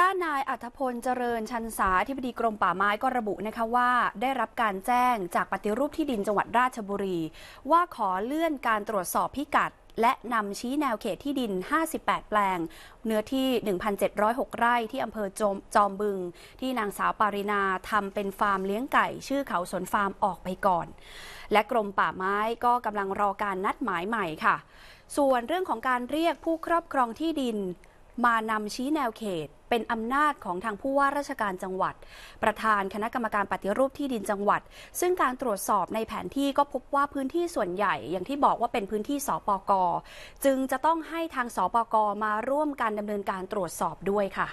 ด้านนายอัธพลเจริญชันสาธิบดีกรมป่าไม้ก็ระบุนะคะว่า ได้รับการแจ้งจากปฏิรูปที่ดินจังหวัดราชบุรี ว่าขอเลื่อนการตรวจสอบพิกัดและนำชี้แนวเขตที่ดิน 58 แปลง เนื้อที่ 1,706 ไร่ที่อำเภอจอมจอมบึง ที่นางสาวปารินาทำเป็นฟาร์มเลี้ยงไก่ชื่อเขาสนฟาร์มออกไปก่อน และกรมป่าไม้ก็กำลังรอการนัดหมายใหม่ค่ะ ส่วนเรื่องของการเรียกผู้ครอบครองที่ดินมานำชี้แนวเขตเป็นอำนาจของทางผู้ว่าราชการจังหวัด ประธานคณะกรรมการปฏิรูปที่ดินจังหวัด ซึ่งการตรวจสอบในแผนที่ก็พบว่าพื้นที่ส่วนใหญ่ อย่างที่บอกว่าเป็นพื้นที่สปก จึงจะต้องให้ทางสปกมาร่วมการดำเนินการตรวจสอบด้วยค่ะ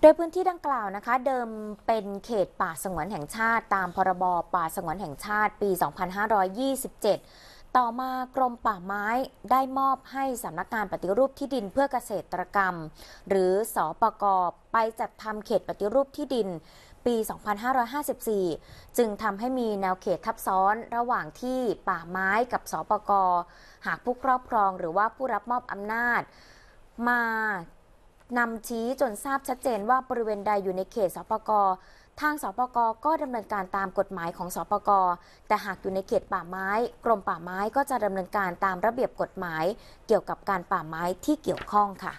โดยพื้นที่ดังกล่าวนะคะ เดิมเป็นเขตป่าสงวนแห่งชาติ ตามพรบป่าสงวนแห่งชาติปี 2527ต่อมากรมป่าไม้ได้มอบให้สำนักงานปฏิรูปที่ดินเพื่อเกษตรกรรม หรือสอปกรไปจัดทำเขตปฏิรูปที่ดินปี 2554 จึงทำให้มีแนวเขตทับซ้อนระหว่างที่ป่าไม้กับสปกหากผู้ครอบครองหรือว่าผู้รับมอบอำนาจมานำชี้จนทราบชัดเจนว่าบริเวณใดอยู่ในเขตสปกทางสปกก็ดำเนินการตามกฎหมายของสปกแต่หากอยู่ในเขตป่าไม้กรมป่าไม้ก็จะดำเนินการตามระเบียบกฎหมาย เกี่ยวกับการป่าไม้ที่เกี่ยวข้องค่ะ